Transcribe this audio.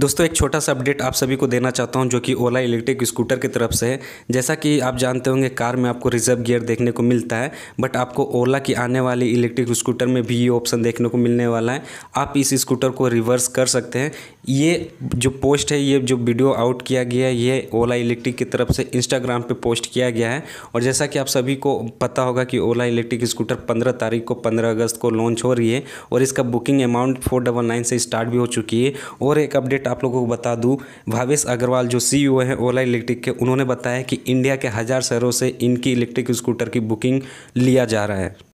दोस्तों एक छोटा सा अपडेट आप सभी को देना चाहता हूं जो कि ओला इलेक्ट्रिक स्कूटर की तरफ से है जैसा कि आप जानते होंगे कार में आपको रिजर्व गियर देखने को मिलता है बट आपको ओला की आने वाली इलेक्ट्रिक स्कूटर में भी ये ऑप्शन देखने को मिलने वाला है आप इस स्कूटर को रिवर्स कर सकते हैं ये जो पोस्ट है ये जो वीडियो आउट किया गया है ये ओला इलेक्ट्रिक की तरफ से इंस्टाग्राम पर पोस्ट किया गया है और जैसा कि आप सभी को पता होगा कि ओला इलेक्ट्रिक स्कूटर पंद्रह तारीख को पंद्रह अगस्त को लॉन्च हो रही है और इसका बुकिंग अमाउंट फोर से स्टार्ट भी हो चुकी है और एक अपडेट अपडेट आप लोगों को बता दूँ भावेश अग्रवाल जो सी e हैं ओला इलेक्ट्रिक के उन्होंने बताया कि इंडिया के हज़ार शहरों से इनकी इलेक्ट्रिक स्कूटर की बुकिंग लिया जा रहा है